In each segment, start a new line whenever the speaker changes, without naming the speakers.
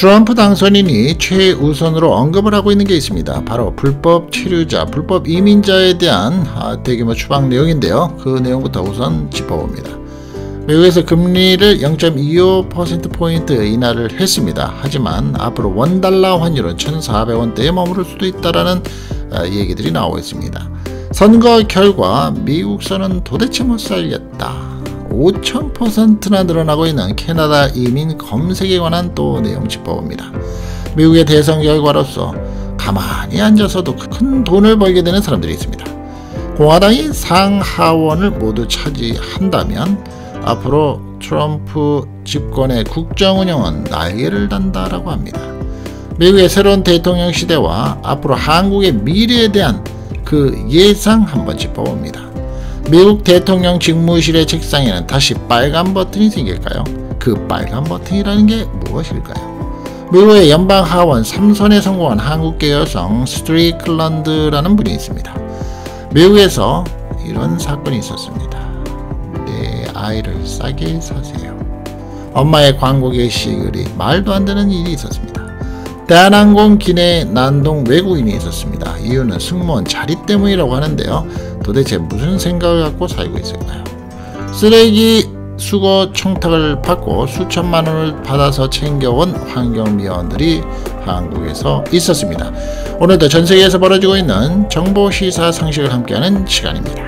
트럼프 당선인이 최우선으로 언급을 하고 있는 게 있습니다. 바로 불법 치료자, 불법 이민자에 대한 아, 대규모 추방 내용인데요. 그 내용부터 우선 짚어봅니다. 미국에서 금리를 0.25%포인트 인하를 했습니다. 하지만 앞으로 원달러 환율은 1,400원대에 머무를 수도 있다는 아, 얘기들이 나오고 있습니다. 선거 결과 미국서는 도대체 못 살겠다. 5,000%나 늘어나고 있는 캐나다 이민 검색에 관한 또 내용 짚어봅니다. 미국의 대선 결과로서 가만히 앉아서도 큰 돈을 벌게 되는 사람들이 있습니다. 공화당이 상하원을 모두 차지한다면 앞으로 트럼프 집권의 국정 운영은 날개를 단다라고 합니다. 미국의 새로운 대통령 시대와 앞으로 한국의 미래에 대한 그 예상 한번 짚어봅니다. 미국 대통령 직무실의 책상에는 다시 빨간 버튼이 생길까요? 그 빨간 버튼이라는 게 무엇일까요? 미국의 연방 하원 3선에 성공한 한국계 여성 스트리클런드라는 분이 있습니다. 미국에서 이런 사건이 있었습니다. 내 아이를 싸게 사세요. 엄마의 광고 계시 글이 말도 안 되는 일이 있었습니다. 대한항공 기내 난동 외국인이 있었습니다. 이유는 승무원 자리 때문이라고 하는데요. 도대체 무슨 생각을 갖고 살고 있을까요? 쓰레기 수거 청탁을 받고 수천만 원을 받아서 챙겨온 환경미화원들이 한국에서 있었습니다. 오늘도 전 세계에서 벌어지고 있는 정보 시사 상식을 함께하는 시간입니다.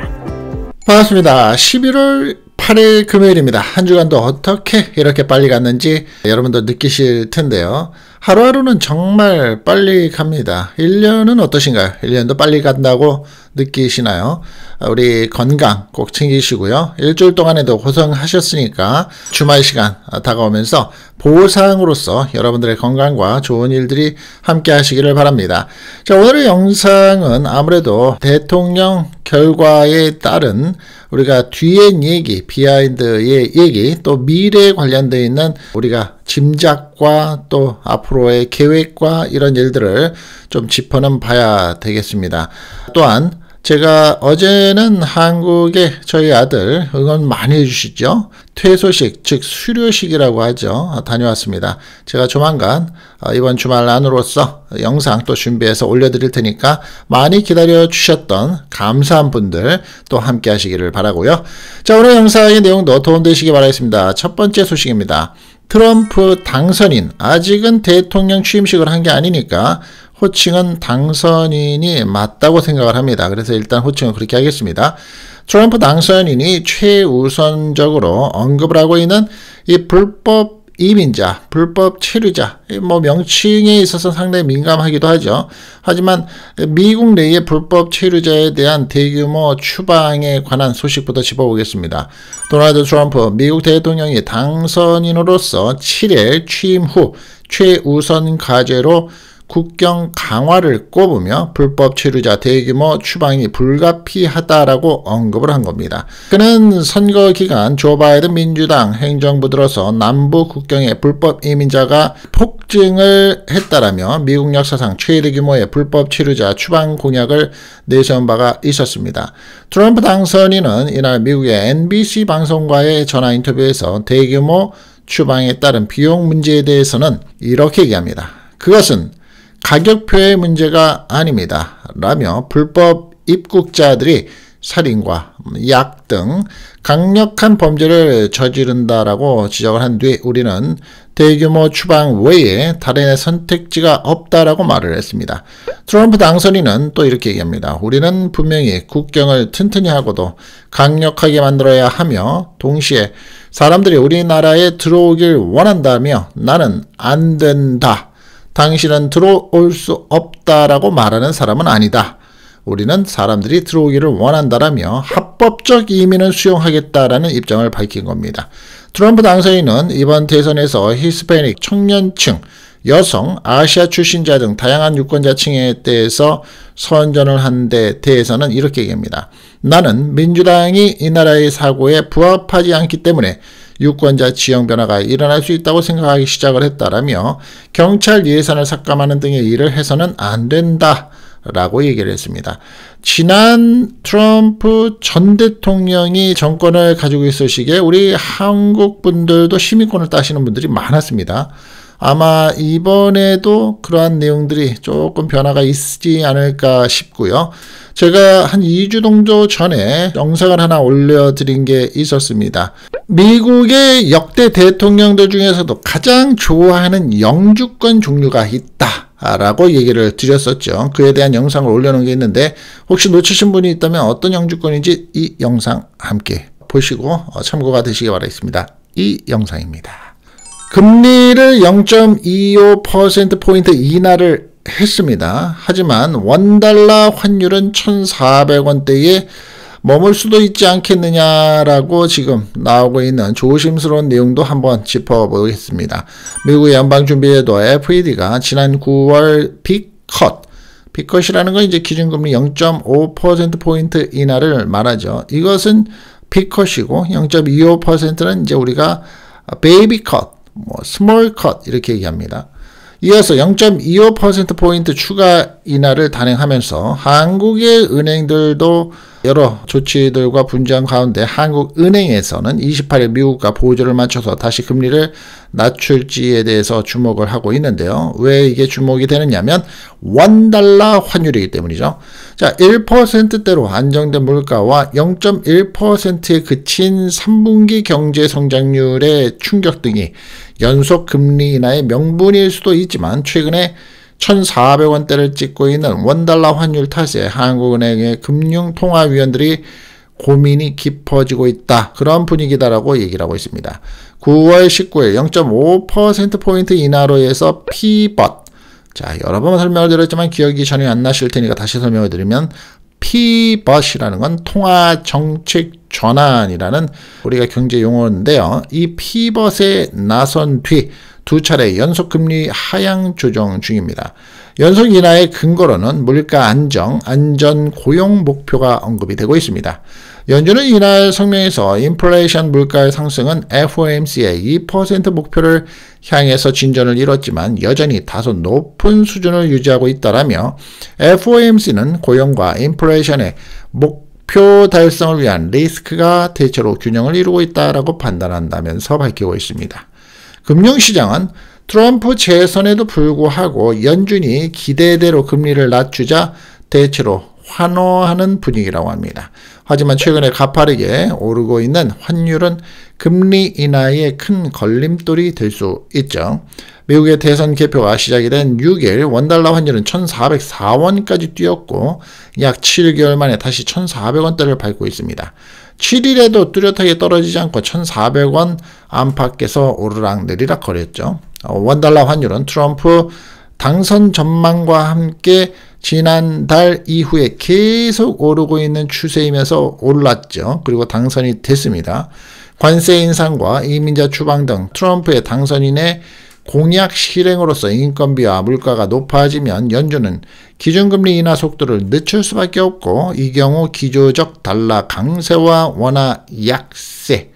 반갑습니다. 11월 8일 금요일입니다. 한 주간도 어떻게 이렇게 빨리 갔는지 여러분도 느끼실 텐데요. 하루하루는 정말 빨리 갑니다. 1년은 어떠신가요? 1년도 빨리 간다고 느끼시나요? 우리 건강 꼭 챙기시고요. 일주일 동안에도 고생하셨으니까 주말 시간 다가오면서 보상으로서 여러분들의 건강과 좋은 일들이 함께 하시기를 바랍니다. 자, 오늘의 영상은 아무래도 대통령 결과에 따른 우리가 뒤에 얘기, 비하인드의 얘기, 또 미래에 관련되어 있는 우리가 짐작과 또 앞으로의 계획과 이런 일들을 좀 짚어는 봐야 되겠습니다. 또한 제가 어제는 한국에 저희 아들 응원 많이 해주시죠. 퇴소식, 즉 수료식이라고 하죠. 아, 다녀왔습니다. 제가 조만간 아, 이번 주말 안으로써 영상 또 준비해서 올려드릴 테니까 많이 기다려주셨던 감사한 분들 또 함께 하시기를 바라고요. 자, 오늘 영상의 내용도 도움되시기 바라겠습니다. 첫 번째 소식입니다. 트럼프 당선인, 아직은 대통령 취임식을 한 게 아니니까 호칭은 당선인이 맞다고 생각을 합니다. 그래서 일단 호칭은 그렇게 하겠습니다. 트럼프 당선인이 최우선적으로 언급을 하고 있는 이 불법 이민자, 불법 체류자, 뭐 명칭에 있어서 상당히 민감하기도 하죠. 하지만 미국 내의 불법 체류자에 대한 대규모 추방에 관한 소식부터 짚어보겠습니다. 도널드 트럼프 미국 대통령이 당선인으로서 7일 취임 후 최우선 과제로 국경 강화를 꼽으며 불법 체류자 대규모 추방이 불가피하다라고 언급을 한 겁니다. 그는 선거 기간 조 바이든 민주당 행정부 들어서 남부 국경에 불법 이민자가 폭증을 했다라며 미국 역사상 최대 규모의 불법 체류자 추방 공약을 내세운 바가 있었습니다. 트럼프 당선인은 이날 미국의 NBC 방송과의 전화 인터뷰에서 대규모 추방에 따른 비용 문제에 대해서는 이렇게 얘기합니다. 그것은 가격표의 문제가 아닙니다. 라며 불법 입국자들이 살인과 약 등 강력한 범죄를 저지른다라고 지적을 한 뒤 우리는 대규모 추방 외에 다른 선택지가 없다라고 말을 했습니다. 트럼프 당선인은 또 이렇게 얘기합니다. 우리는 분명히 국경을 튼튼히 하고도 강력하게 만들어야 하며 동시에 사람들이 우리나라에 들어오길 원한다며 나는 안 된다. 당신은 들어올 수 없다라고 말하는 사람은 아니다. 우리는 사람들이 들어오기를 원한다라며 합법적 이민은 수용하겠다라는 입장을 밝힌 겁니다. 트럼프 당선인은 이번 대선에서 히스패닉 청년층, 여성, 아시아 출신자 등 다양한 유권자층에 대해서 선전을 한데 대해서는 이렇게 얘기합니다. 나는 민주당이 이 나라의 사고에 부합하지 않기 때문에 유권자 지형 변화가 일어날 수 있다고 생각하기 시작을 했다라며 경찰 예산을 삭감하는 등의 일을 해서는 안 된다. 라고 얘기를 했습니다. 지난 트럼프 전 대통령이 정권을 가지고 있을 시기에 우리 한국 분들도 시민권을 따시는 분들이 많았습니다. 아마 이번에도 그러한 내용들이 조금 변화가 있지 않을까 싶고요. 제가 한 2주 동도 전에 영상을 하나 올려드린 게 있었습니다. 미국의 역대 대통령들 중에서도 가장 좋아하는 영주권 종류가 있다. 라고 얘기를 드렸었죠. 그에 대한 영상을 올려놓은 게 있는데 혹시 놓치신 분이 있다면 어떤 영주권인지 이 영상 함께 보시고 어, 참고가 되시기 바라겠습니다. 이 영상입니다. 금리를 0.25%포인트 인하를 했습니다. 하지만 원달러 환율은 1,400원대에 머물 수도 있지 않겠느냐라고 지금 나오고 있는 조심스러운 내용도 한번 짚어보겠습니다. 미국 연방준비제도 FED가 지난 9월 빅컷 빅컷이라는 건 이제 기준금리 0.5%포인트 인하를 말하죠. 이것은 빅컷이고 0.25%는 이제 우리가 베이비컷, 뭐 스몰컷 이렇게 얘기합니다. 이어서 0.25%포인트 추가 인하를 단행하면서 한국의 은행들도 여러 조치들과 분쟁 가운데 한국은행에서는 28일 미국과 보조를 맞춰서 다시 금리를 낮출지에 대해서 주목을 하고 있는데요. 왜 이게 주목이 되느냐면 원달러 환율이기 때문이죠. 자, 1%대로 안정된 물가와 0.1%에 그친 3분기 경제 성장률의 충격 등이 연속 금리 인하의 명분일 수도 있지만 최근에 1,400원대를 찍고 있는 원달러 환율 탓에 한국은행의 금융통화위원들이 고민이 깊어지고 있다. 그런 분위기다라고 얘기를 하고 있습니다. 9월 19일 0.5%포인트 인하로 해서 피벗 자, 여러 번 설명을 드렸지만 기억이 전혀 안 나실 테니까 다시 설명을 드리면 피벗이라는 건 통화 정책 전환이라는 우리가 경제 용어인데요. 이 피벗에 나선 뒤 두 차례 연속 금리 하향 조정 중입니다. 연속 인하의 근거로는 물가 안정, 안전 고용 목표가 언급이 되고 있습니다. 연준은 이날 성명에서 인플레이션 물가의 상승은 FOMC의 2% 목표를 향해서 진전을 이뤘지만 여전히 다소 높은 수준을 유지하고 있다라며 FOMC는 고용과 인플레이션의 목표 달성을 위한 리스크가 대체로 균형을 이루고 있다라고 판단한다면서 밝히고 있습니다. 금융시장은 트럼프 재선에도 불구하고 연준이 기대대로 금리를 낮추자 대체로 환호하는 분위기라고 합니다. 하지만 최근에 가파르게 오르고 있는 환율은 금리 인하에 큰 걸림돌이 될 수 있죠. 미국의 대선 개표가 시작이 된 6일 원달러 환율은 1,404원까지 뛰었고 약 7개월 만에 다시 1,400원대를 밟고 있습니다. 7일에도 뚜렷하게 떨어지지 않고 1,400원 안팎에서 오르락 내리락 거렸죠. 어, 원달러 환율은 트럼프 당선 전망과 함께 지난달 이후에 계속 오르고 있는 추세이면서 올랐죠. 그리고 당선이 됐습니다. 관세 인상과 이민자 추방 등 트럼프의 당선인의 공약 실행으로서 인건비와 물가가 높아지면 연준은 기준금리 인하 속도를 늦출 수밖에 없고 이 경우 기조적 달러 강세와 원화 약세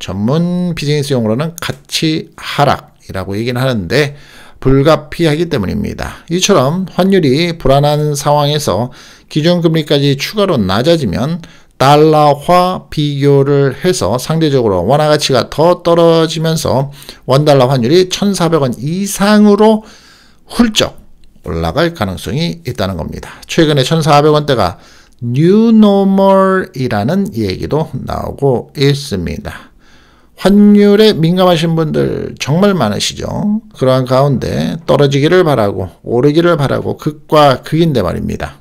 전문 비즈니스 용어로는 가치 하락이라고 얘기는 하는데 불가피하기 때문입니다. 이처럼 환율이 불안한 상황에서 기준금리까지 추가로 낮아지면 달러화 비교를 해서 상대적으로 원화 가치가 더 떨어지면서 원달러 환율이 1,400원 이상으로 훌쩍 올라갈 가능성이 있다는 겁니다. 최근에 1,400원대가 뉴노멀이라는 얘기도 나오고 있습니다. 환율에 민감하신 분들 정말 많으시죠. 그러한 가운데 떨어지기를 바라고 오르기를 바라고 극과 극인데 말입니다.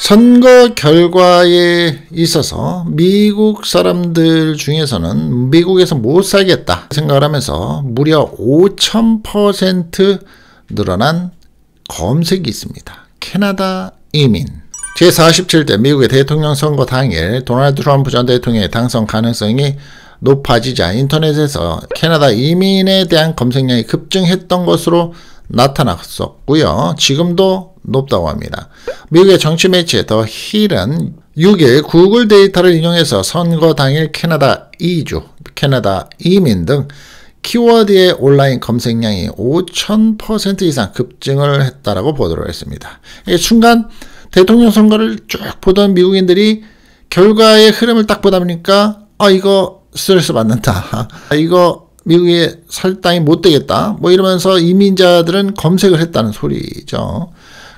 선거 결과에 있어서 미국 사람들 중에서는 미국에서 못 살겠다 생각을 하면서 무려 5000% 늘어난 검색이 있습니다. 캐나다 이민 제47대 미국의 대통령 선거 당일 도널드 트럼프 전 대통령의 당선 가능성이 높아지자 인터넷에서 캐나다 이민에 대한 검색량이 급증했던 것으로 나타났었고요. 지금도 높다고 합니다. 미국의 정치 매체 더 힐은 6일 구글 데이터를 이용해서 선거 당일 캐나다 이주, 캐나다 이민 등 키워드의 온라인 검색량이 5,000% 이상 급증을 했다라고 보도를 했습니다. 이 순간 대통령 선거를 쭉 보던 미국인들이 결과의 흐름을 딱 보다 보니까 아 이거 스트레스 받는다. 이거 미국에 살 땅이 못 되겠다. 뭐 이러면서 이민자들은 검색을 했다는 소리죠.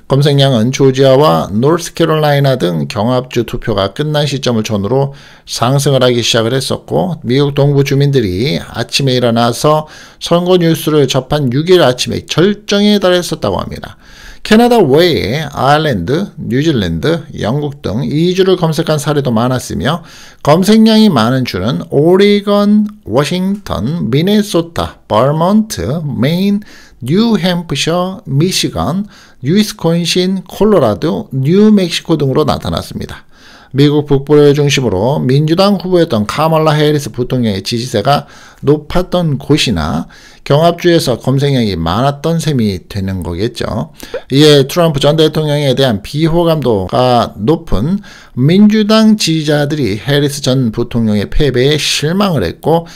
검색량은 조지아와 노스캐롤라이나 등 경합주 투표가 끝난 시점을 전후로 상승을 하기 시작을 했었고 미국 동부 주민들이 아침에 일어나서 선거 뉴스를 접한 6일 아침에 절정에 달했었다고 합니다. 캐나다 외에 아일랜드, 뉴질랜드, 영국 등 이주를 검색한 사례도 많았으며 검색량이 많은 주는 오리건, 워싱턴, 미네소타, 버먼트 메인, 뉴햄프셔, 미시건, 뉴스콘신 콜로라도, 뉴멕시코 등으로 나타났습니다. 미국 북부를 중심으로 민주당 후보였던 카멀라 헤리스 부통령의 지지세가 높았던 곳이나 경합주에서 검색량이 많았던 셈이 되는 거겠죠. 이에 트럼프 전 대통령에 대한 비호감도가 높은 민주당 지지자들이 해리스 전 부통령의 패배에 실망을 했고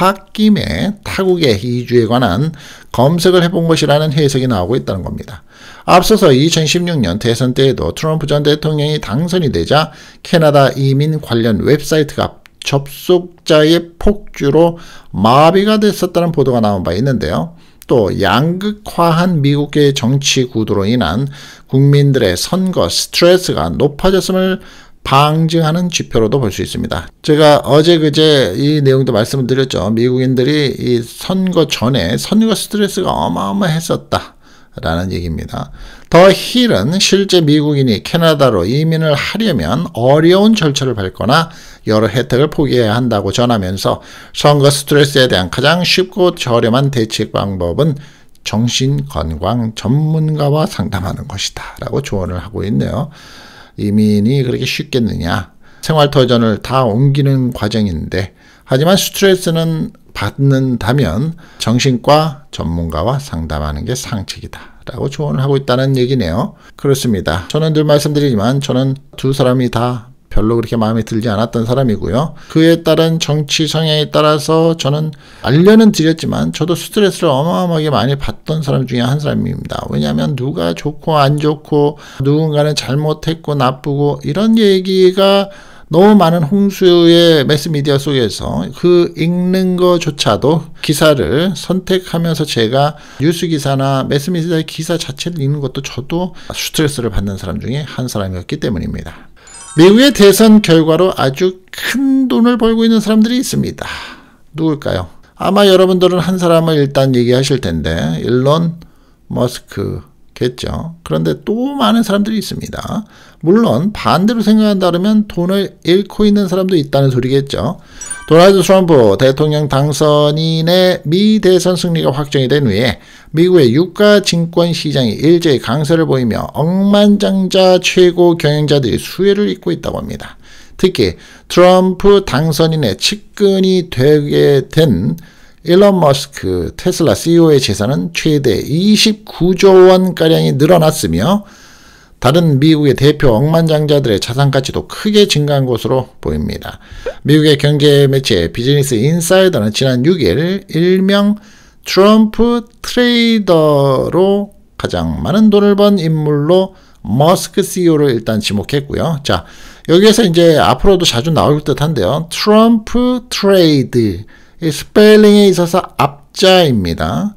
홧김에 타국의 이주에 관한 검색을 해본 것이라는 해석이 나오고 있다는 겁니다. 앞서서 2016년 대선 때에도 트럼프 전 대통령이 당선이 되자 캐나다 이민 관련 웹사이트가 접속자의 폭주로 마비가 됐었다는 보도가 나온 바 있는데요. 또 양극화한 미국의 정치 구도로 인한 국민들의 선거 스트레스가 높아졌음을 방증하는 지표로도 볼 수 있습니다. 제가 어제 그제 이 내용도 말씀을 드렸죠. 미국인들이 이 선거 전에 선거 스트레스가 어마어마했었다. 라는 얘기입니다. 더 힐은 실제 미국인이 캐나다로 이민을 하려면 어려운 절차를 밟거나 여러 혜택을 포기해야 한다고 전하면서 선거 스트레스에 대한 가장 쉽고 저렴한 대책 방법은 정신건강 전문가와 상담하는 것이다 라고 조언을 하고 있네요. 이민이 그렇게 쉽겠느냐 생활터전을 다 옮기는 과정인데 하지만 스트레스는 받는다면 정신과 전문가와 상담하는 게 상책이다. 라고 조언을 하고 있다는 얘기네요. 그렇습니다. 저는 늘 말씀드리지만 저는 두 사람이 다 별로 그렇게 마음에 들지 않았던 사람이고요. 그에 따른 정치 성향에 따라서 저는 알려는 드렸지만 저도 스트레스를 어마어마하게 많이 받던 사람 중에 한 사람입니다. 왜냐하면 누가 좋고 안 좋고 누군가는 잘못했고 나쁘고 이런 얘기가 너무 많은 홍수의 매스미디어 속에서 그 읽는 것조차도 기사를 선택하면서 제가 뉴스 기사나 매스미디어 기사 자체를 읽는 것도 저도 스트레스를 받는 사람 중에 한 사람이었기 때문입니다. 미국의 대선 결과로 아주 큰 돈을 벌고 있는 사람들이 있습니다. 누굴까요? 아마 여러분들은 한 사람을 일단 얘기하실 텐데 일론 머스크 겠죠. 그런데 또 많은 사람들이 있습니다. 물론 반대로 생각한다면 돈을 잃고 있는 사람도 있다는 소리겠죠. 도널드 트럼프 대통령 당선인의 미 대선 승리가 확정이 된 후에 미국의 유가 증권 시장이 일제히 강세를 보이며 억만장자 최고 경영자들이 수혜를 입고 있다고 합니다. 특히 트럼프 당선인의 측근이 되게 된 일론 머스크 테슬라 CEO의 재산은 최대 29조 원가량이 늘어났으며 다른 미국의 대표 억만장자들의 자산 가치도 크게 증가한 것으로 보입니다. 미국의 경제 매체 비즈니스 인사이더는 지난 6일 일명 트럼프 트레이더로 가장 많은 돈을 번 인물로 머스크 CEO를 일단 지목했고요. 자, 여기에서 이제 앞으로도 자주 나올 듯한데요. 트럼프 트레이드 스펠링에 있어서 앞자입니다.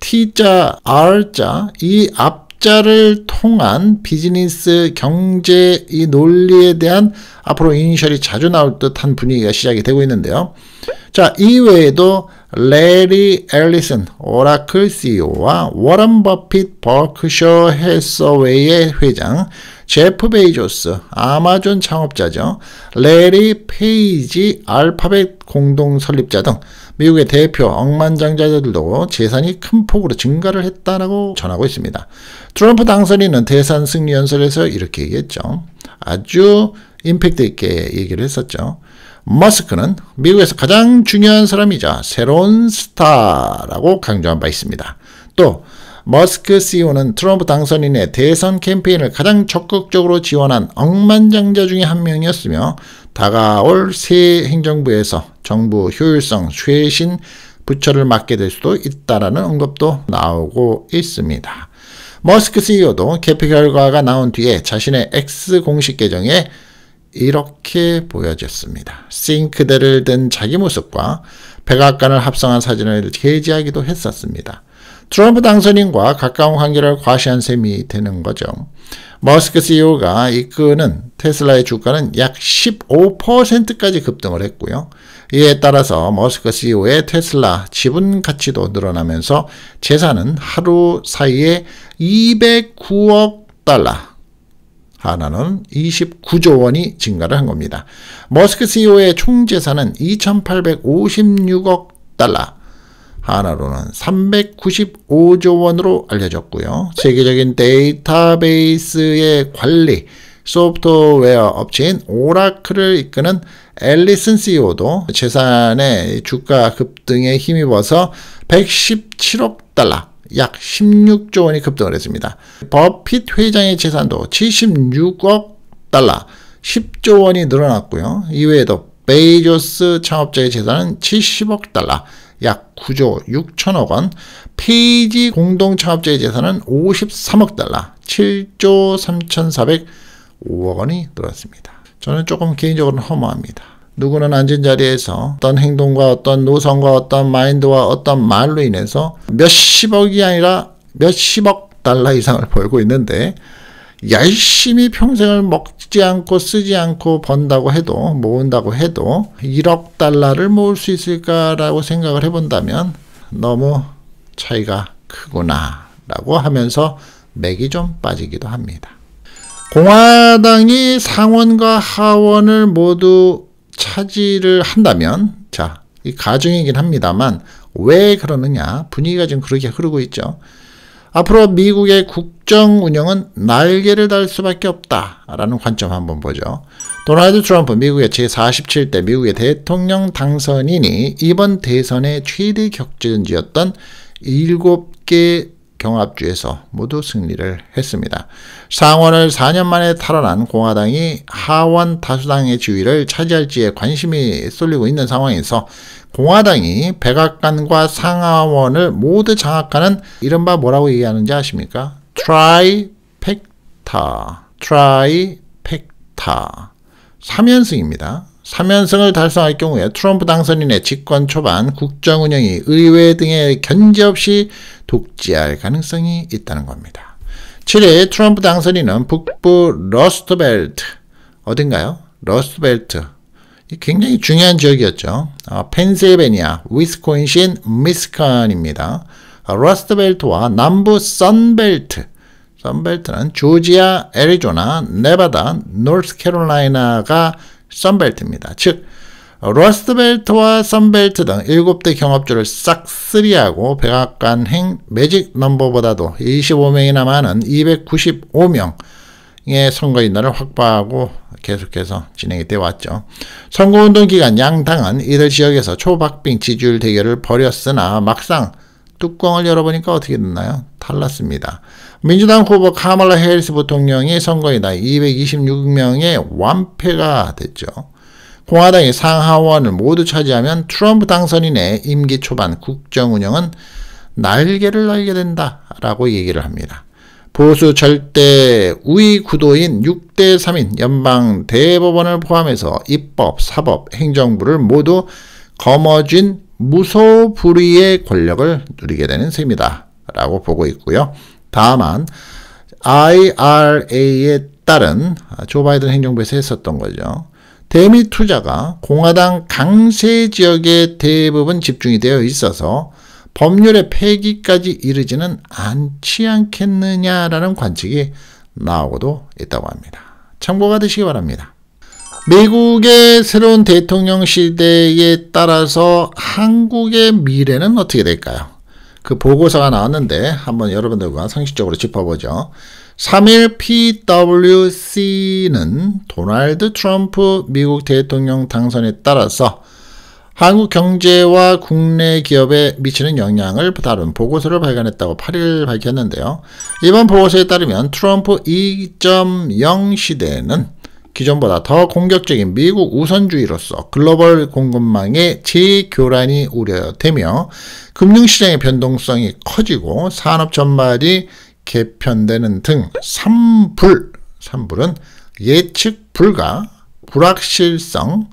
T자, R자, 이 앞자를 통한 비즈니스, 경제, 이 논리에 대한 앞으로 이니셜이 자주 나올 듯한 분위기가 시작이 되고 있는데요. 자, 이외에도 레리 앨리슨, 오라클 CEO와 워런 버핏 버크셔 헬서웨이의 회장, 제프 베이조스, 아마존 창업자죠. 레리 페이지, 알파벳 공동 설립자 등 미국의 대표 억만장자들도 재산이 큰 폭으로 증가를 했다라고 전하고 있습니다. 트럼프 당선인은 대선 승리 연설에서 이렇게 얘기했죠. 아주 임팩트 있게 얘기를 했었죠. 머스크는 미국에서 가장 중요한 사람이자 새로운 스타라고 강조한 바 있습니다. 또 머스크 CEO는 트럼프 당선인의 대선 캠페인을 가장 적극적으로 지원한 억만장자 중의 한 명이었으며 다가올 새 행정부에서 정부 효율성 최신 부처를 맡게 될 수도 있다라는 언급도 나오고 있습니다. 머스크 CEO도 개표 결과가 나온 뒤에 자신의 X 공식 계정에 이렇게 보여졌습니다. 싱크대를 든 자기 모습과 백악관을 합성한 사진을 게재하기도 했었습니다. 트럼프 당선인과 가까운 관계를 과시한 셈이 되는 거죠. 머스크 CEO가 이끄는 테슬라의 주가는 약 15%까지 급등을 했고요. 이에 따라서 머스크 CEO의 테슬라 지분 가치도 늘어나면서 재산은 하루 사이에 209억 달러, 하나는 29조 원이 증가를 한 겁니다. 머스크 CEO의 총 재산은 2,856억 달러, 하나로는 395조 원으로 알려졌고요. 세계적인 데이터베이스의 관리, 소프트웨어 업체인 오라클을 이끄는 앨리슨 CEO도 재산의 주가 급등에 힘입어서 117억 달러, 약 16조 원이 급등을 했습니다. 버핏 회장의 재산도 76억 달러, 10조 원이 늘어났고요. 이외에도 베이조스 창업자의 재산은 70억 달러, 약 9조 6천억 원, 페이지 공동창업자의 재산은 53억 달러, 7조 3,405억 원이 늘었습니다. 저는 조금 개인적으로는 허무합니다. 누구는 앉은 자리에서 어떤 행동과 어떤 노선과 어떤 마인드와 어떤 말로 인해서 몇십억이 아니라 몇십억 달러 이상을 벌고 있는데 열심히 평생을 먹지 않고 쓰지 않고 번다고 해도 모은다고 해도 1억 달러를 모을 수 있을까라고 생각을 해본다면 너무 차이가 크구나라고 하면서 맥이 좀 빠지기도 합니다. 공화당이 상원과 하원을 모두 차지를 한다면 자, 이 가정이긴 합니다만 왜 그러느냐 분위기가 지금 그렇게 흐르고 있죠. 앞으로 미국의 국정 운영은 날개를 달 수밖에 없다라는 관점 한번 보죠. 도널드 트럼프 미국의 제47대 미국의 대통령 당선인이 이번 대선의 최대 격전지였던 7개 경합주에서 모두 승리를 했습니다. 상원을 4년 만에 탈환한 공화당이 하원 다수당의 지위를 차지할지에 관심이 쏠리고 있는 상황에서 공화당이 백악관과 상하원을 모두 장악하는 이른바 뭐라고 얘기하는지 아십니까? 트라이펙타 트라이펙타 3연승입니다. 3연승을 달성할 경우에 트럼프 당선인의 집권 초반 국정 운영이 의회 등의 견제 없이 독재할 가능성이 있다는 겁니다. 7일 트럼프 당선인은 북부 러스트벨트 어딘가요? 러스트벨트 굉장히 중요한 지역이었죠. 어, 펜실베니아, 위스콘신, 미스컨입니다. 어, 러스트벨트와 남부 선벨트 선벨트는 조지아, 애리조나, 네바다, 노스캐롤라이나가 선벨트입니다. 즉 러스트벨트와 선벨트 등 7대 경업주를 싹쓸이하고 백악관행 매직 넘버보다도 25명이나 많은 295명의 선거인단을 확보하고 계속해서 진행이 되어 왔죠. 선거운동 기간 양당은 이들 지역에서 초박빙 지지율 대결을 벌였으나 막상 뚜껑을 열어보니까 어떻게 됐나요? 달랐습니다. 민주당 후보 카말라 헤리스 부통령이 선거에다 226명의 완패가 됐죠. 공화당이 상하원을 모두 차지하면 트럼프 당선인의 임기 초반 국정 운영은 날개를 날게 된다라고 얘기를 합니다. 보수 절대 우위 구도인 6대 3인 연방 대법원을 포함해서 입법, 사법, 행정부를 모두 거머쥔 무소불위의 권력을 누리게 되는 셈이다. 라고 보고 있고요. 다만 IRA에 따른 조 바이든 행정부에서 했었던 거죠. 대미 투자가 공화당 강세 지역에 대부분 집중이 되어 있어서 법률의 폐기까지 이르지는 않지 않겠느냐라는 관측이 나오고도 있다고 합니다. 참고가 되시기 바랍니다. 미국의 새로운 대통령 시대에 따라서 한국의 미래는 어떻게 될까요? 그 보고서가 나왔는데 한번 여러분들과 상식적으로 짚어보죠. 3일 PWC는 도널드 트럼프 미국 대통령 당선에 따라서 한국 경제와 국내 기업에 미치는 영향을 다룬 보고서를 발간했다고 8일 밝혔는데요. 이번 보고서에 따르면 트럼프 2.0 시대는 기존보다 더 공격적인 미국 우선주의로서 글로벌 공급망의 재교란이 우려되며 금융시장의 변동성이 커지고 산업 전말이 개편되는 등 산불, 산불은 예측 불가, 불확실성,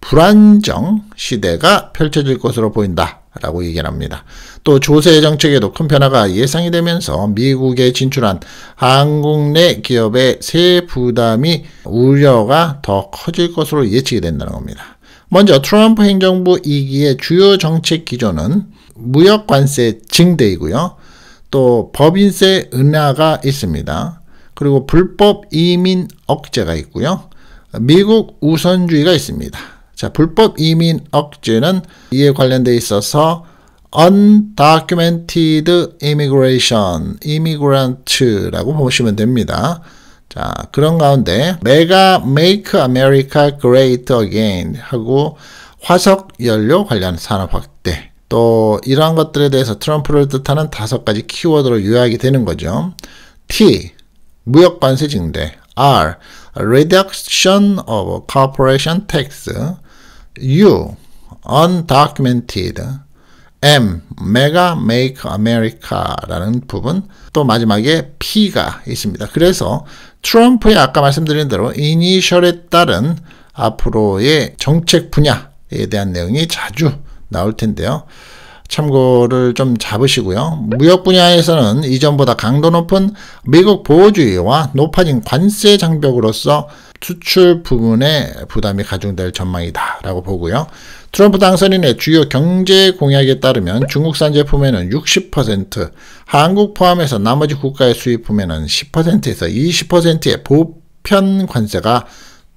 불안정 시대가 펼쳐질 것으로 보인다. 라고 얘기합니다. 또 조세 정책에도 큰 변화가 예상이 되면서 미국에 진출한 한국 내 기업의 세 부담이 우려가 더 커질 것으로 예측이 된다는 겁니다. 먼저 트럼프 행정부 2기의 주요 정책 기조는 무역 관세 증대이고요. 또 법인세 은하가 있습니다. 그리고 불법 이민 억제가 있고요. 미국 우선주의가 있습니다. 자, 불법 이민 억제는 이에 관련돼 있어서 undocumented immigration, immigrant라고 보시면 됩니다. 자, 그런 가운데 내가 make America great again 하고 화석 연료 관련 산업 확대 또 이러한 것들에 대해서 트럼프를 뜻하는 다섯 가지 키워드로 요약이 되는 거죠. T 무역 관세 증대 R reduction of corporation tax U. Undocumented. M. Mega Make America라는 부분 또 마지막에 P가 있습니다. 그래서 트럼프의 아까 말씀드린 대로 이니셜에 따른 앞으로의 정책 분야에 대한 내용이 자주 나올 텐데요. 참고를 좀 잡으시고요. 무역 분야에서는 이전보다 강도 높은 미국 보호주의와 높아진 관세 장벽으로서 수출 부분에 부담이 가중될 전망이다라고 보고요. 트럼프 당선인의 주요 경제 공약에 따르면 중국산 제품에는 60%, 한국 포함해서 나머지 국가의 수입 품에는 10%에서 20%의 보편 관세가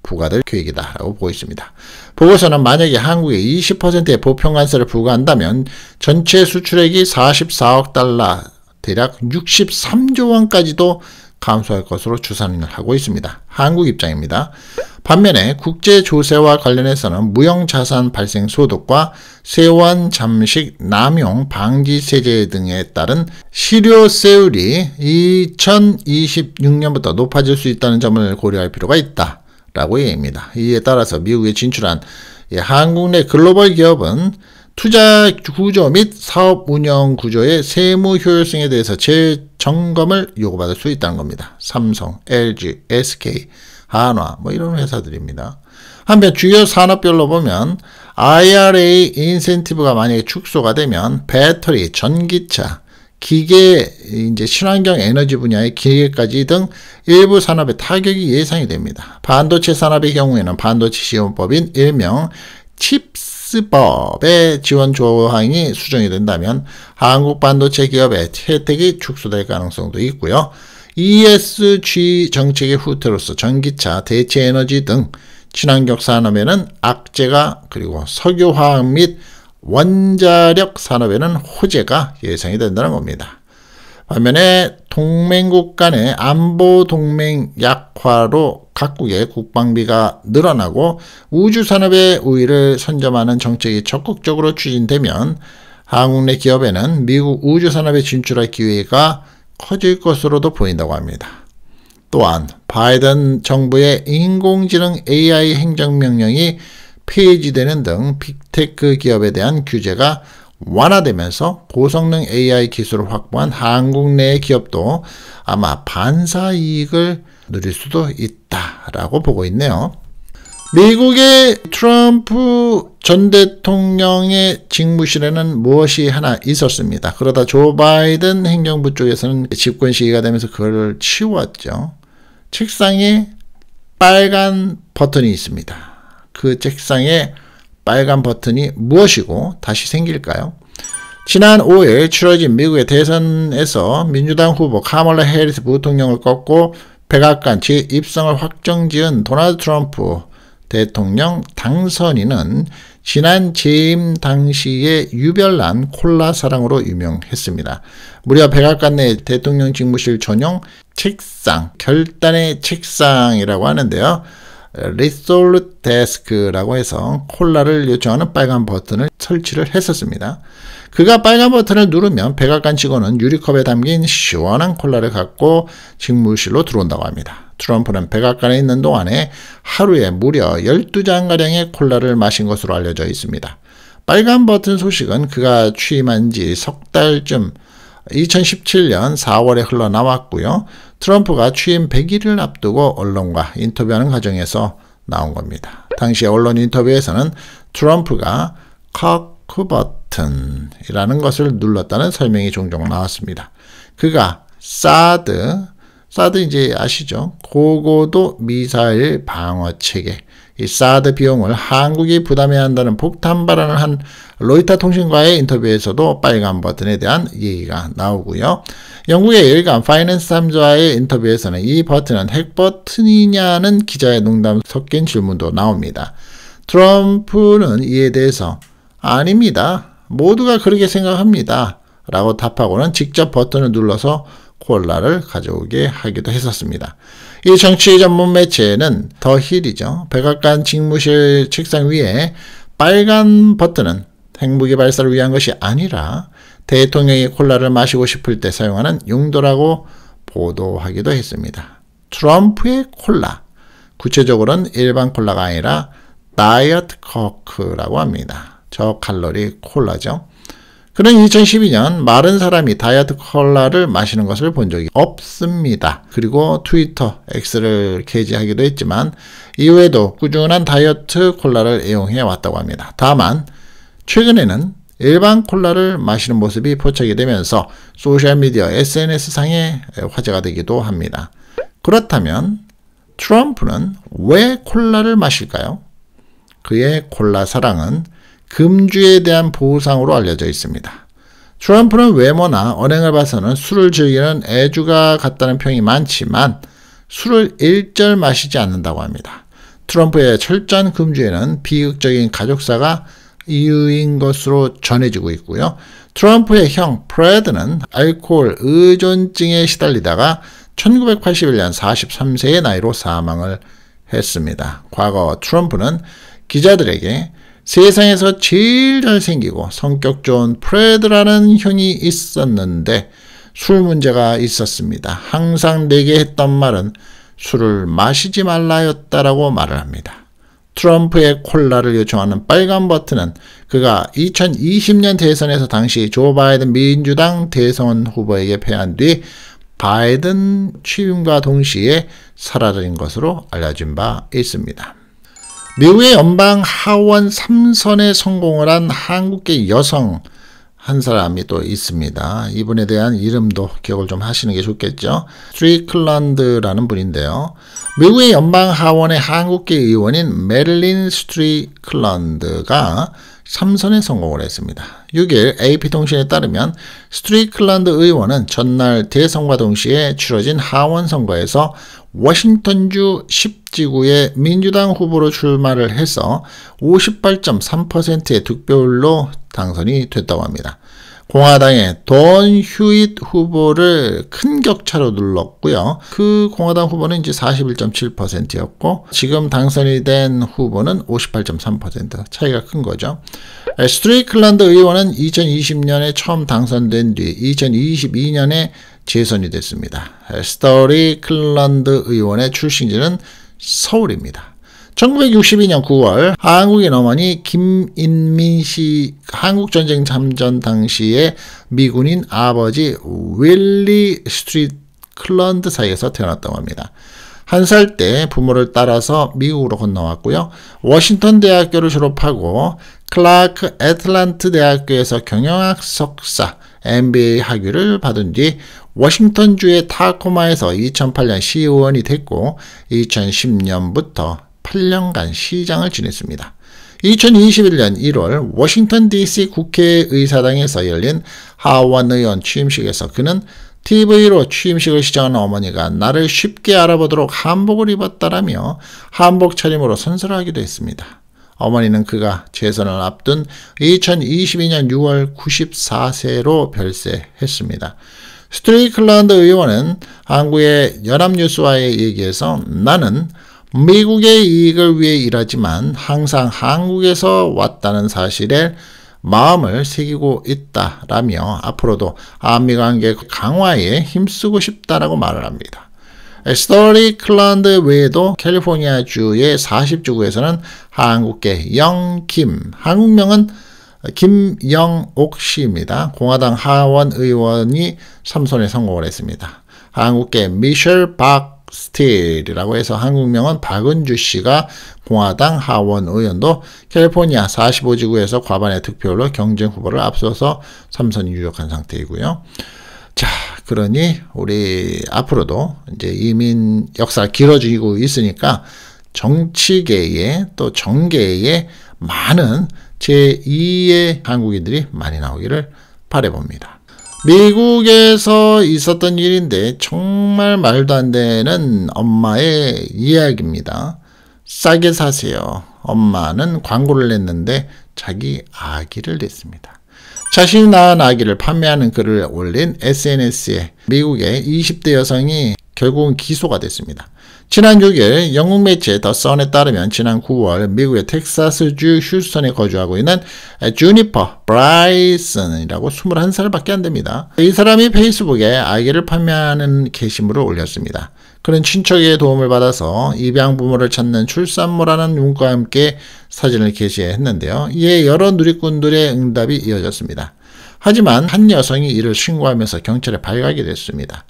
부과될 계획이다라고 보고 있습니다. 보고서는 만약에 한국에 20%의 보편 관세를 부과한다면 전체 수출액이 44억 달러, 대략 63조 원까지도 감소할 것으로 추산을 하고 있습니다. 한국 입장입니다. 반면에 국제 조세와 관련해서는 무형자산 발생 소득과 세원 잠식 남용 방지 세제 등에 따른 실효세율이 2026년부터 높아질 수 있다는 점을 고려할 필요가 있다. 라고 얘기입니다. 이에 따라서 미국에 진출한 한국 내 글로벌 기업은 투자 구조 및 사업 운영 구조의 세무 효율성에 대해서 재점검을 요구받을 수 있다는 겁니다. 삼성, LG, SK, 한화 뭐 이런 회사들입니다. 한편 주요 산업별로 보면 IRA 인센티브가 만약에 축소가 되면 배터리, 전기차, 기계, 이제 친환경 에너지 분야의 기계까지 등 일부 산업에 타격이 예상이 됩니다. 반도체 산업의 경우에는 반도체 시험법인 일명 칩스 특수법의 지원 조항이 수정이 된다면 한국 반도체 기업의 혜택이 축소될 가능성도 있고요. ESG 정책의 후퇴로서 전기차, 대체 에너지 등 친환경 산업에는 악재가 그리고 석유화학 및 원자력 산업에는 호재가 예상이 된다는 겁니다. 반면에 동맹국 간의 안보 동맹 약화로 각국의 국방비가 늘어나고 우주산업의 우위를 선점하는 정책이 적극적으로 추진되면 한국 내 기업에는 미국 우주산업에 진출할 기회가 커질 것으로도 보인다고 합니다. 또한 바이든 정부의 인공지능 AI 행정명령이 폐지되는 등 빅테크 기업에 대한 규제가 완화되면서 고성능 AI 기술을 확보한 한국 내 기업도 아마 반사 이익을 누릴 수도 있다라고 보고 있네요. 미국의 트럼프 전 대통령의 직무실에는 무엇이 하나 있었습니다. 그러다 조 바이든 행정부 쪽에서는 집권 시기가 되면서 그걸 치웠죠. 책상에 빨간 버튼이 있습니다. 그 책상에 빨간 버튼이 무엇이고 다시 생길까요? 지난 5일 치러진 미국의 대선에서 민주당 후보 카멀라 해리스 부통령을 꺾고 백악관치 입성을 확정지은 도널드 트럼프 대통령 당선인은 지난 재임 당시에 유별난 콜라 사랑으로 유명했습니다. 무려 백악관 내 대통령 직무실 전용 책상, 결단의 책상이라고 하는데요. 리솔루 데스크라고 해서 콜라를 요청하는 빨간 버튼을 설치를 했었습니다. 그가 빨간 버튼을 누르면 백악관 직원은 유리컵에 담긴 시원한 콜라를 갖고 직무실로 들어온다고 합니다. 트럼프는 백악관에 있는 동안에 하루에 무려 12잔가량의 콜라를 마신 것으로 알려져 있습니다. 빨간 버튼 소식은 그가 취임한 지 석 달쯤 2017년 4월에 흘러나왔고요. 트럼프가 취임 100일을 앞두고 언론과 인터뷰하는 과정에서 나온 겁니다. 당시 언론 인터뷰에서는 트럼프가 카쿠버트 버튼이라는 것을 눌렀다는 설명이 종종 나왔습니다. 그가 사드, 사드 이제 아시죠? 고고도 미사일 방어 체계. 이 사드 비용을 한국이 부담해야 한다는 폭탄 발언을 한 로이터 통신과의 인터뷰에서도 빨간 버튼에 대한 얘기가 나오고요. 영국의 일간 파이낸스 삼자의 인터뷰에서는 이 버튼은 핵 버튼이냐는 기자의 농담 섞인 질문도 나옵니다. 트럼프는 이에 대해서 아닙니다. 모두가 그렇게 생각합니다. 라고 답하고는 직접 버튼을 눌러서 콜라를 가져오게 하기도 했었습니다. 이 정치 전문 매체는 더 힐이죠. 백악관 직무실 책상 위에 빨간 버튼은 핵무기 발사를 위한 것이 아니라 대통령이 콜라를 마시고 싶을 때 사용하는 용도라고 보도하기도 했습니다. 트럼프의 콜라. 구체적으로는 일반 콜라가 아니라 다이어트 코크라고 합니다. 저 칼로리 콜라죠. 그는 2012년 마른 사람이 다이어트 콜라를 마시는 것을 본 적이 없습니다. 그리고 트위터 X를 게재하기도 했지만 이후에도 꾸준한 다이어트 콜라를 애용해 왔다고 합니다. 다만 최근에는 일반 콜라를 마시는 모습이 포착이 되면서 소셜미디어 SNS상에 화제가 되기도 합니다. 그렇다면 트럼프는 왜 콜라를 마실까요? 그의 콜라 사랑은 금주에 대한 보상으로 알려져 있습니다. 트럼프는 외모나 언행을 봐서는 술을 즐기는 애주가 같다는 평이 많지만 술을 일절 마시지 않는다고 합니다. 트럼프의 철저한 금주에는 비극적인 가족사가 이유인 것으로 전해지고 있고요. 트럼프의 형 프레드는 알코올 의존증에 시달리다가 1981년 43세의 나이로 사망을 했습니다. 과거 트럼프는 기자들에게 세상에서 제일 잘생기고 성격 좋은 프레드라는 형이 있었는데 술 문제가 있었습니다. 항상 내게 했던 말은 술을 마시지 말라였다라고 말을 합니다. 트럼프의 콜라를 요청하는 빨간 버튼은 그가 2020년 대선에서 당시 조 바이든 민주당 대선 후보에게 패한 뒤 바이든 취임과 동시에 사라진 것으로 알려진 바 있습니다. 미국의 연방 하원 3선에 성공을 한 한국계 여성 한 사람이 또 있습니다. 이분에 대한 이름도 기억을 좀 하시는 게 좋겠죠. 스트리클란드라는 분인데요. 미국의 연방 하원의 한국계 의원인 메릴린 스트리클란드가 3선에 성공을 했습니다. 6일 AP통신에 따르면 스트리클란드 의원은 전날 대선과 동시에 치러진 하원 선거에서 워싱턴주 10지구의 민주당 후보로 출마를 해서 58.3%의 득표율로 당선이 됐다고 합니다. 공화당의 돈 휴잇 후보를 큰 격차로 눌렀고요. 그 공화당 후보는 이제 41.7%였고 지금 당선이 된 후보는 58.3% 차이가 큰 거죠. 스트레이클란드 의원은 2020년에 처음 당선된 뒤 2022년에 재선이 됐습니다. 스트레클란드 의원의 출신지는 서울입니다. 1962년 9월 한국인 어머니 김인민 씨 한국전쟁 참전 당시에 미군인 아버지 윌리 스트리트 클런드 사이에서 태어났다고 합니다. 한 살 때 부모를 따라서 미국으로 건너왔고요. 워싱턴 대학교를 졸업하고 클라크 애틀란트 대학교에서 경영학 석사 MBA 학위를 받은 뒤 워싱턴주의 타코마에서 2008년 시의원이 됐고 2010년부터 8년간 시장을 지냈습니다. 2021년 1월 워싱턴 DC 국회의사당에서 열린 하원의원 취임식에서 그는 TV로 취임식을 시작한 어머니가 나를 쉽게 알아보도록 한복을 입었다라며 한복 차림으로 선설하기도 했습니다. 어머니는 그가 재선을 앞둔 2022년 6월 94세로 별세했습니다. 스트레이클란드 의원은 한국의 연합뉴스와의 얘기에서 나는 미국의 이익을 위해 일하지만 항상 한국에서 왔다는 사실에 마음을 새기고 있다라며 앞으로도 한미관계 강화에 힘쓰고 싶다라고 말을 합니다. 스토리 클란드 외에도 캘리포니아주의 40주구에서는 한국계 영김, 한국명은 김영옥 씨입니다. 공화당 하원 의원이 삼선에 성공을 했습니다. 한국계 미셸 박 스틸이라고 해서 한국명은 박은주 씨가 공화당 하원 의원도 캘리포니아 45지구에서 과반의 득표로 경쟁 후보를 앞서서 3선이 유력한 상태이고요. 자, 그러니 우리 앞으로도 이제 이민 역사 길어지고 있으니까 정치계에 또 정계에 많은 제2의 한국인들이 많이 나오기를 바래봅니다. 미국에서 있었던 일인데 정말 말도 안 되는 엄마의 이야기입니다. 싸게 사세요. 엄마는 광고를 냈는데 자기 아기를 냈습니다. 자신이 낳은 아기를 판매하는 글을 올린 SNS에 미국의 20대 여성이 결국은 기소가 됐습니다. 지난 6일 영국 매체 더 선에 따르면 지난 9월 미국의 텍사스주 휴스턴에 거주하고 있는 주니퍼 브라이슨이라고 21살밖에 안 됩니다. 이 사람이 페이스북에 아기를 판매하는 게시물을 올렸습니다. 그는 친척의 도움을 받아서 입양 부모를 찾는 출산모라는 문과 함께 사진을 게시했는데요. 이에 여러 누리꾼들의 응답이 이어졌습니다. 하지만 한 여성이 이를 신고하면서 경찰에 발각이 됐습니다.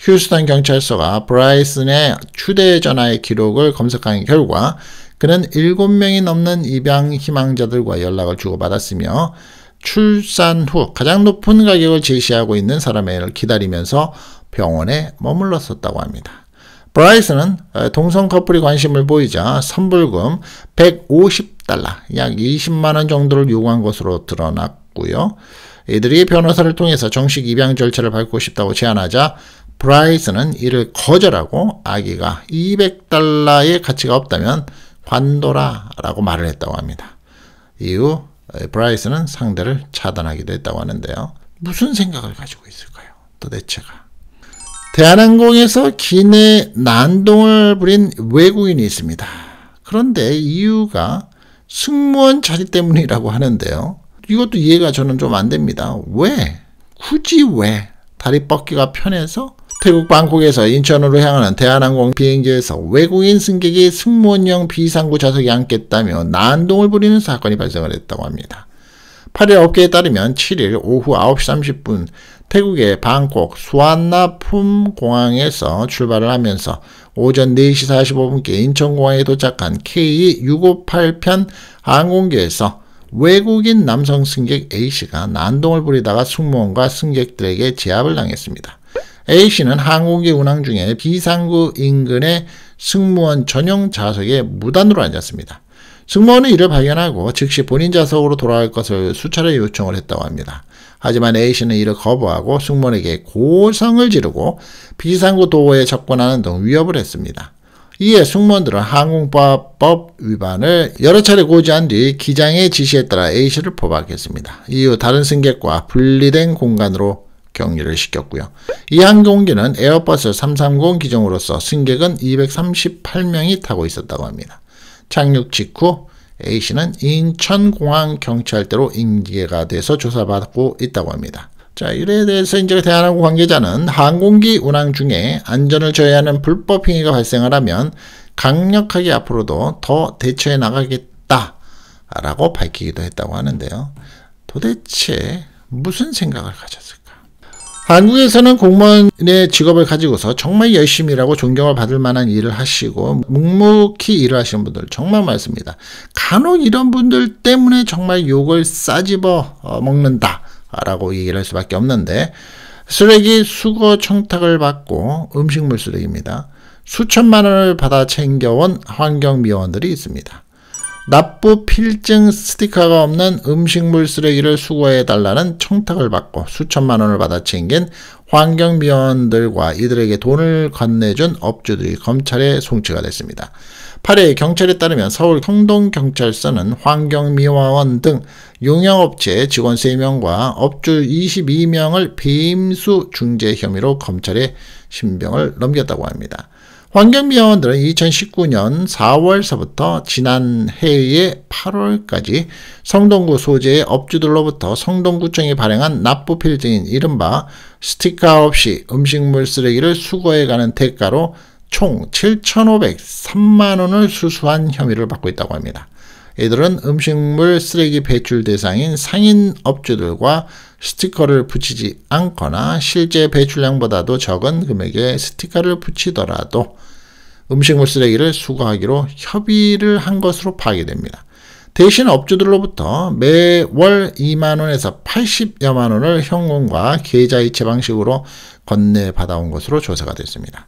휴스턴 경찰서가 브라이슨의 휴대전화의 기록을 검색한 결과 그는 7명이 넘는 입양 희망자들과 연락을 주고받았으며 출산 후 가장 높은 가격을 제시하고 있는 사람을 기다리면서 병원에 머물렀었다고 합니다. 브라이슨은 동성 커플이 관심을 보이자 선불금 150달러, 약 20만원 정도를 요구한 것으로 드러났고요. 이들이 변호사를 통해서 정식 입양 절차를 밟고 싶다고 제안하자 브라이스는 이를 거절하고 아기가 200달러의 가치가 없다면 관도라 라고 말을 했다고 합니다. 이후 브라이스는 상대를 차단하기도 했다고 하는데요. 무슨 생각을 가지고 있을까요? 도대체가. 대한항공에서 기내 난동을 부린 외국인이 있습니다. 그런데 이유가 승무원 자리 때문이라고 하는데요. 이것도 이해가 저는 좀 안 됩니다. 왜? 굳이 왜? 다리 뻗기가 편해서 태국 방콕에서 인천으로 향하는 대한항공 비행기에서 외국인 승객이 승무원용 비상구 좌석에 앉겠다며 난동을 부리는 사건이 발생을 했다고 합니다. 8일 업계에 따르면 7일 오후 9시 30분 태국의 방콕 수완나품 공항에서 출발을 하면서 오전 4시 45분께 인천공항에 도착한 K658편 항공기에서 외국인 남성 승객 A씨가 난동을 부리다가 승무원과 승객들에게 제압을 당했습니다. A씨는 항공기 운항 중에 비상구 인근의 승무원 전용 좌석에 무단으로 앉았습니다. 승무원은 이를 발견하고 즉시 본인 좌석으로 돌아갈 것을 수차례 요청을 했다고 합니다. 하지만 A씨는 이를 거부하고 승무원에게 고성을 지르고 비상구 도로에 접근하는 등 위협을 했습니다. 이에 승무원들은 항공법 위반을 여러 차례 고지한 뒤 기장의 지시에 따라 A씨를 포박했습니다. 이후 다른 승객과 분리된 공간으로 격리를 시켰고요. 이 항공기는 에어버스 330 기종으로서 승객은 238명이 타고 있었다고 합니다. 착륙 직후 A씨는 인천공항 경찰대로 인계가 돼서 조사받고 있다고 합니다. 자, 이에 대해서 이제 대한항공 관계자는 항공기 운항 중에 안전을 저해하는 불법 행위가 발생을 하면 강력하게 앞으로도 더 대처해 나가겠다라고 밝히기도 했다고 하는데요. 도대체 무슨 생각을 가졌을까? 한국에서는 공무원의 직업을 가지고서 정말 열심히 일하고 존경을 받을 만한 일을 하시고 묵묵히 일을 하시는 분들 정말 많습니다. 간혹 이런 분들 때문에 정말 욕을 싸집어 어, 먹는다 라고 얘기를 할 수밖에 없는데 쓰레기 수거 청탁을 받고 음식물 쓰레기입니다. 수천만 원을 받아 챙겨온 환경미화원들이 있습니다. 납부 필증 스티커가 없는 음식물 쓰레기를 수거해달라는 청탁을 받고 수천만 원을 받아 챙긴 환경비원들과 이들에게 돈을 건네준 업주들이 검찰에 송치가 됐습니다. 8일 경찰에 따르면 서울 성동경찰서는 환경미화원 등 용역업체 직원 3명과 업주 22명을 배임수 중재 혐의로 검찰에 신병을 넘겼다고 합니다. 환경미화원들은 2019년 4월서부터 지난해의 8월까지 성동구 소재의 업주들로부터 성동구청이 발행한 납부 필증인 이른바 스티커 없이 음식물 쓰레기를 수거해가는 대가로 총 7,503만원을 수수한 혐의를 받고 있다고 합니다. 이들은 음식물 쓰레기 배출 대상인 상인 업주들과 스티커를 붙이지 않거나 실제 배출량보다도 적은 금액의 스티커를 붙이더라도 음식물 쓰레기를 수거하기로 협의를 한 것으로 파악됩니다. 대신 업주들로부터 매월 2만원에서 80여만원을 현금과 계좌이체 방식으로 건네받아온 것으로 조사가 됐습니다.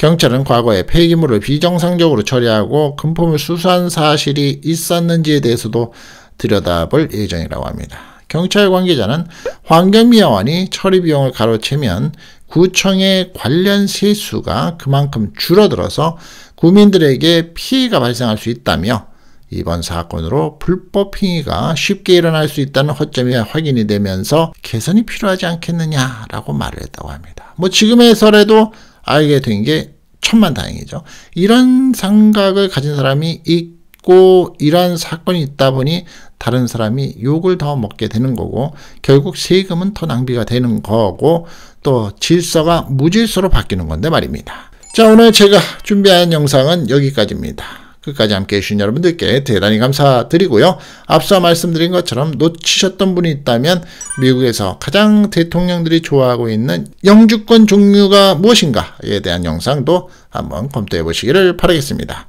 경찰은 과거에 폐기물을 비정상적으로 처리하고 금품을 수수한 사실이 있었는지에 대해서도 들여다볼 예정이라고 합니다. 경찰 관계자는 환경미화원이 처리 비용을 가로채면 구청의 관련 세수가 그만큼 줄어들어서 구민들에게 피해가 발생할 수 있다며 이번 사건으로 불법 행위가 쉽게 일어날 수 있다는 허점이 확인이 되면서 개선이 필요하지 않겠느냐라고 말을 했다고 합니다. 뭐 지금에서라도 알게 된 게 천만 다행이죠. 이런 생각을 가진 사람이 있고 이러한 사건이 있다 보니 다른 사람이 욕을 더 먹게 되는 거고 결국 세금은 더 낭비가 되는 거고 또 질서가 무질서로 바뀌는 건데 말입니다. 자 오늘 제가 준비한 영상은 여기까지입니다. 끝까지 함께 해주신 여러분들께 대단히 감사드리고요. 앞서 말씀드린 것처럼 놓치셨던 분이 있다면 미국에서 가장 대통령들이 좋아하고 있는 영주권 종류가 무엇인가에 대한 영상도 한번 검토해 보시기를 바라겠습니다.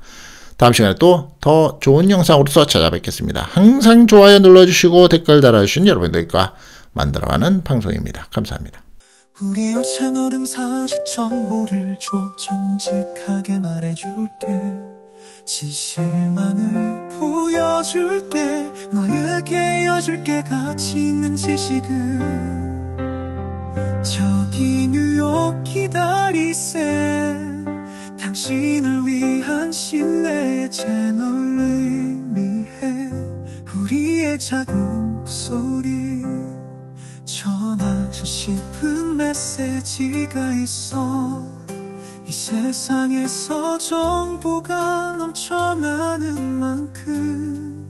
다음 시간에 또 더 좋은 영상으로서 찾아뵙겠습니다. 항상 좋아요 눌러주시고 댓글 달아주신 여러분들과 만들어가는 방송입니다. 감사합니다.
우리 어찬 얼음 사실 정보를 조정직하게 말해줄게 지실만을 보여줄 때 너에게 여줄게 가치 있는 지식은 저기 뉴욕 기다리세 당신을 위한 신뢰 채널을 위해 우리의 작은 소리 전하고 싶은 메시지가 있어 이 세상에서 정보가 넘쳐나는 만큼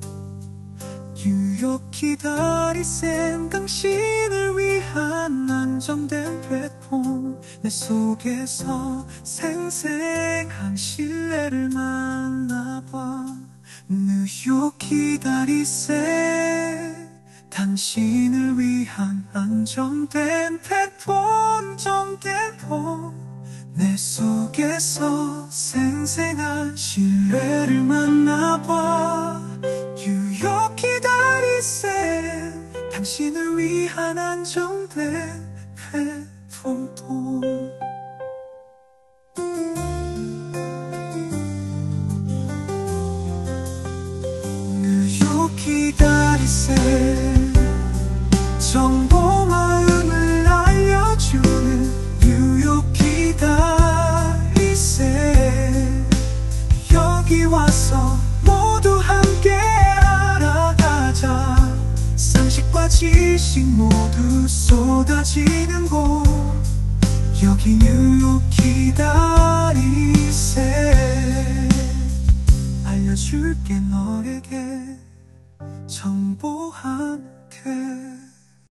유욕히 다리 센 당신을 위한 안정된 플랫폼 내 속에서 생생한 신뢰를 만나봐 뉴욕이 다리 센 당신을 위한 안정된 패턴 정대폼 내 속에서 생생한 신뢰를 만나봐 유욕히 다리세 당신을 위한 안정된 플랫폼 뉴욕히 다리세 지식 모두 쏟아지는 곳 여기 뉴욕 기다리세 알려줄게 너에게 정보 한테